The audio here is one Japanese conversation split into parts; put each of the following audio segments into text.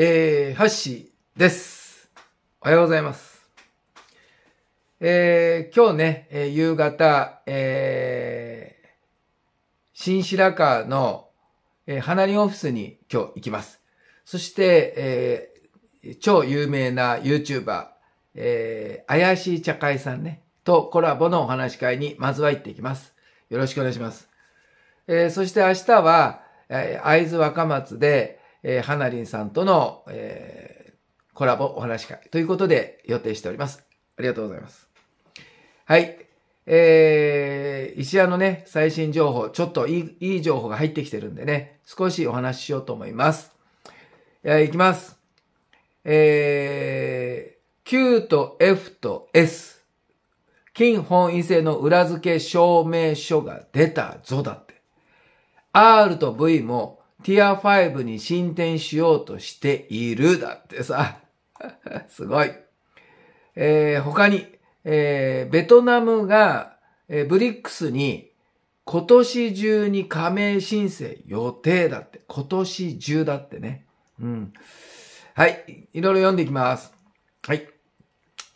えー、ハッシーです。おはようございます。えー、今日ね、えー、夕方、えー、新白河の、えー、花輪オフィスに今日行きます。そして、えー、超有名な YouTuber、えー、怪しい茶会さんね、とコラボのお話会にまずは行ってきます。よろしくお願いします。えー、そして明日は、えー、会津若松で、えー、はなりんさんとの、えー、コラボお話会ということで予定しております。ありがとうございます。はい。えー、石屋のね、最新情報、ちょっといい、いい情報が入ってきてるんでね、少しお話ししようと思います。えー、いきます。えー、Q と F と S。金本位制の裏付け証明書が出たぞだって。R と V もティア5に進展しようとしている。だってさ、すごい。えー、他に、えー、ベトナムが、えー、ブリックスに今年中に加盟申請予定だって。今年中だってね。うん。はい。いろいろ読んでいきます。はい。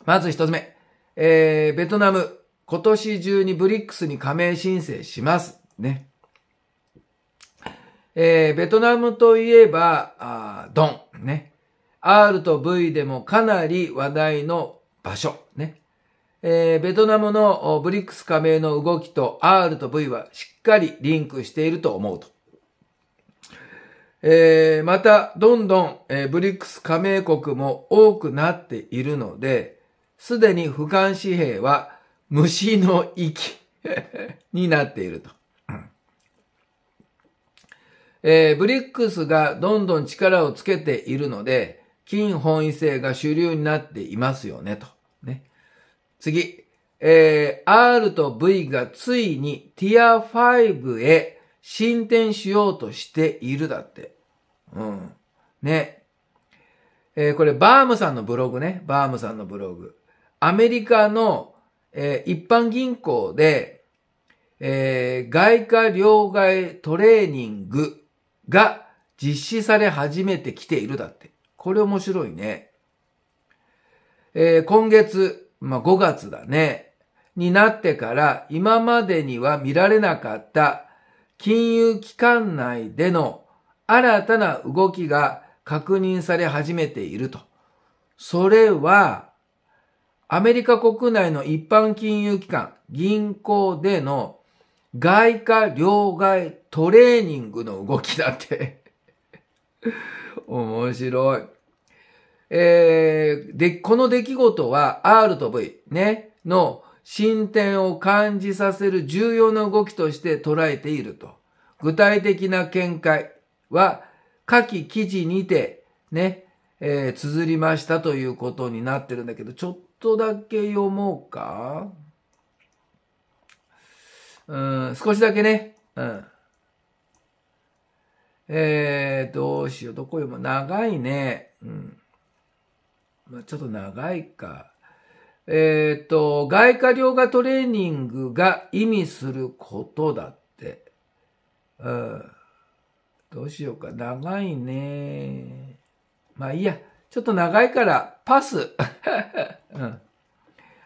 まず一つ目。えー、ベトナム、今年中にブリックスに加盟申請します。ね。えー、ベトナムといえば、あドン、ね。R と V でもかなり話題の場所、ね。えー、ベトナムのブリックス加盟の動きと R と V はしっかりリンクしていると思うと。えー、また、どんどん、えー、ブリックス加盟国も多くなっているので、すでに俯瞰紙幣は虫の息 になっていると。えー、ブリックスがどんどん力をつけているので、金本位制が主流になっていますよね、と。ね。次。えー、R と V がついにティア5へ進展しようとしているだって。うん。ね。えー、これバームさんのブログね。バームさんのブログ。アメリカの、えー、一般銀行で、えー、外貨両替トレーニングが実施され始めてきているだって。これ面白いね。えー、今月、まあ、5月だね。になってから今までには見られなかった金融機関内での新たな動きが確認され始めていると。それは、アメリカ国内の一般金融機関、銀行での外貨両外トレーニングの動きだって面白い。えー、で、この出来事は R と V ね、の進展を感じさせる重要な動きとして捉えていると。具体的な見解は、下記記事にて、ね、えー、綴りましたということになってるんだけど、ちょっとだけ読もうか。うん、少しだけね、うん。えー、どうしよう、どこよも長いね。うん。まあ、ちょっと長いか。えっ、ー、と、外貨量がトレーニングが意味することだって。うん。どうしようか。長いね。まあいいや。ちょっと長いから、パス。うん、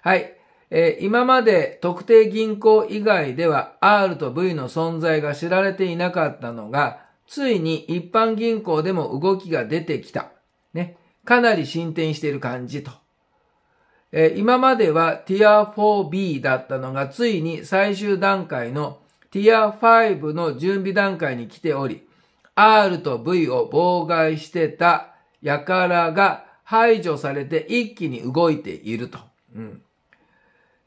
はい。えー、今まで特定銀行以外では R と V の存在が知られていなかったのが、ついに一般銀行でも動きが出てきた。ね。かなり進展している感じと。えー、今まではティア 4B だったのが、ついに最終段階のティア5の準備段階に来ており、R と V を妨害してた輩が排除されて一気に動いていると。うん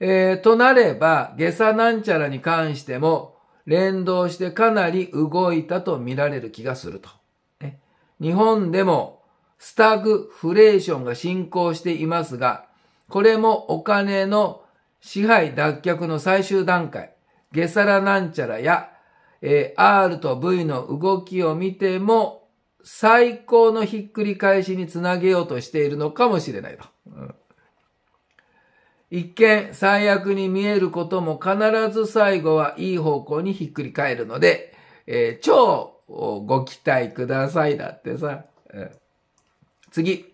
えー、となれば、下砂なんちゃらに関しても、連動してかなり動いたと見られる気がすると。ね、日本でも、スタグフレーションが進行していますが、これもお金の支配脱却の最終段階、下サラなんちゃらや、えー、R と V の動きを見ても、最高のひっくり返しにつなげようとしているのかもしれないと。一見最悪に見えることも必ず最後はいい方向にひっくり返るので、えー、超ご期待くださいだってさ。次。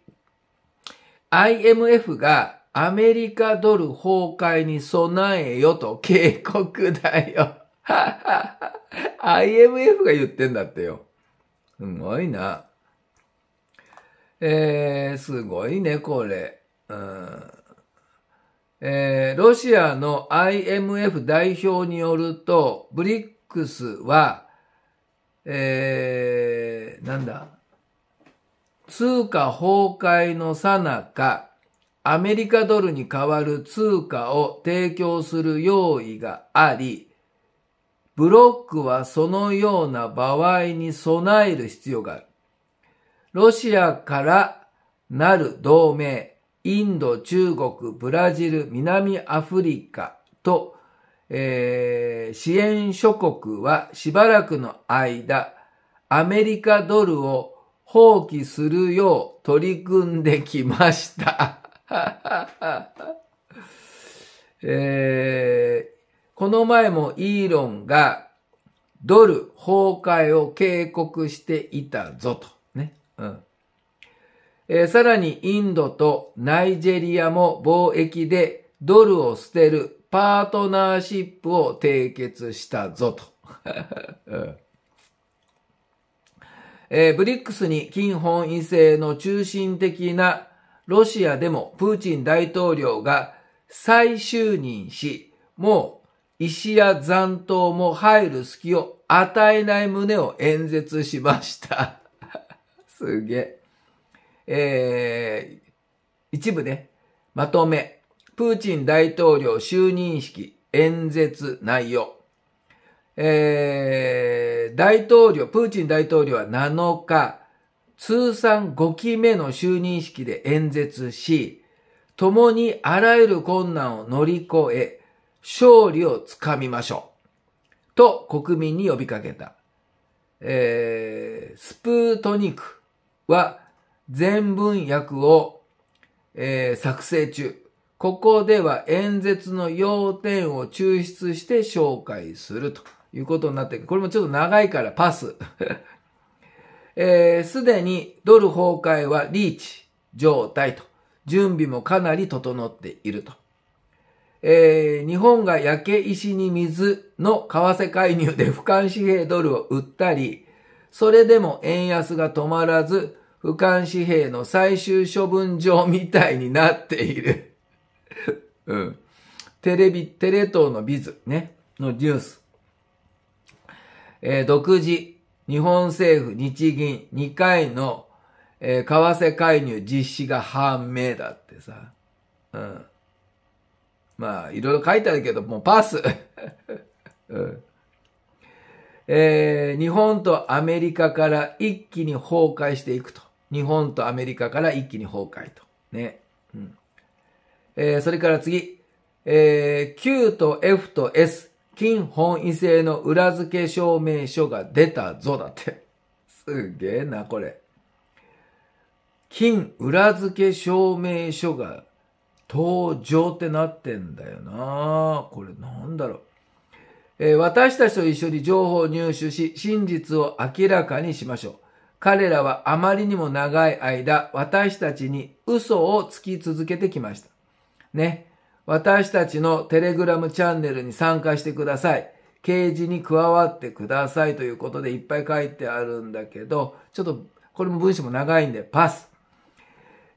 IMF がアメリカドル崩壊に備えよと警告だよ。IMF が言ってんだってよ。すごいな。えー、すごいね、これ。うんえー、ロシアの IMF 代表によると、ブリックスは、えー、なんだ、通貨崩壊のさなか、アメリカドルに代わる通貨を提供する用意があり、ブロックはそのような場合に備える必要がある。ロシアからなる同盟、インド、中国、ブラジル、南アフリカと、えー、支援諸国はしばらくの間、アメリカドルを放棄するよう取り組んできました。えー、この前もイーロンがドル崩壊を警告していたぞと。ね。うん。えー、さらにインドとナイジェリアも貿易でドルを捨てるパートナーシップを締結したぞと。えー、ブリックスに金本位制の中心的なロシアでもプーチン大統領が再就任し、もう石や残党も入る隙を与えない旨を演説しました。すげえ。えー、一部ね、まとめ、プーチン大統領就任式、演説、内容。えー、大統領、プーチン大統領は7日、通算5期目の就任式で演説し、共にあらゆる困難を乗り越え、勝利をつかみましょう。と国民に呼びかけた。えー、スプートニクは全文訳を、えー、作成中。ここでは演説の要点を抽出して紹介するということになってこれもちょっと長いからパス。す えー、で、にドル崩壊はリーチ状態と。準備もかなり整っていると。えー、日本が焼け石に水の為替介入で俯瞰紙幣ドルを売ったり、それでも円安が止まらず、俯瞰紙幣の最終処分場みたいになっている うん。テレビ、テレ東のビズ、ね、のニュース。えー、独自、日本政府、日銀、2回の、えー、為替介入実施が判明だってさ。うん。まあ、いろいろ書いてあるけど、もうパス。うん、えー、日本とアメリカから一気に崩壊していくと。日本とアメリカから一気に崩壊と。ね。うん。えー、それから次。えー、Q と F と S、金本位制の裏付け証明書が出たぞだって。すげえな、これ。金裏付け証明書が登場ってなってんだよなこれなんだろう。えー、私たちと一緒に情報を入手し、真実を明らかにしましょう。彼らはあまりにも長い間私たちに嘘をつき続けてきました。ね。私たちのテレグラムチャンネルに参加してください。掲示に加わってくださいということでいっぱい書いてあるんだけど、ちょっとこれも文章も長いんでパス。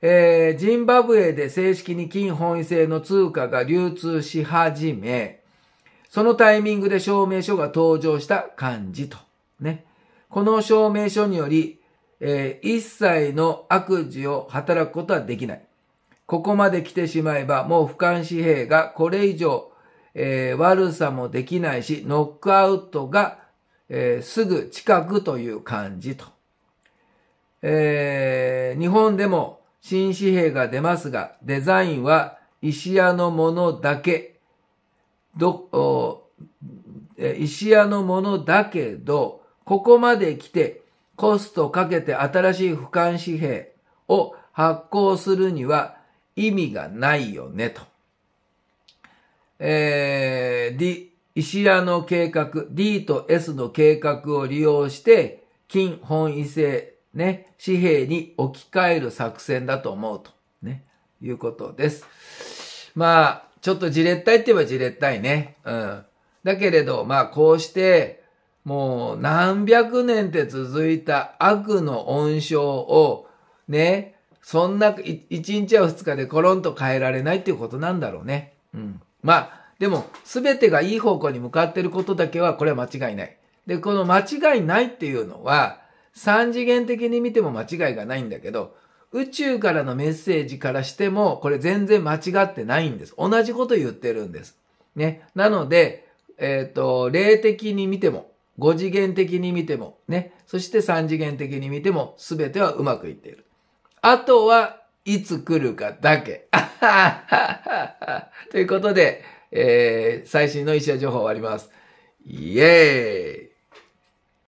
えー、ジンバブエで正式に金本位制の通貨が流通し始め、そのタイミングで証明書が登場した感じと。ね。この証明書により、えー、一切の悪事を働くことはできない。ここまで来てしまえば、もう俯瞰紙幣がこれ以上、えー、悪さもできないし、ノックアウトが、えー、すぐ近くという感じと。えー、日本でも新紙幣が出ますが、デザインは石屋のものだけ、ど、石屋のものだけど、ここまで来て、コストかけて新しい俯瞰紙幣を発行するには意味がないよね、と。えー、D、石屋の計画、D と S の計画を利用して、金本位制、ね、紙幣に置き換える作戦だと思うと、ね、いうことです。まあ、ちょっとじれったいって言えばじれったいね。うん。だけれど、まあ、こうして、もう何百年って続いた悪の温床をね、そんな一日や二日でコロンと変えられないっていうことなんだろうね。うん。まあ、でもすべてがいい方向に向かってることだけはこれは間違いない。で、この間違いないっていうのは三次元的に見ても間違いがないんだけど、宇宙からのメッセージからしてもこれ全然間違ってないんです。同じこと言ってるんです。ね。なので、えっ、ー、と、霊的に見ても、5次元的に見ても、ね、そして3次元的に見ても、すべてはうまくいっている。あとは、いつ来るかだけ。ということで、えー、最新の医者情報終わります。イエーイ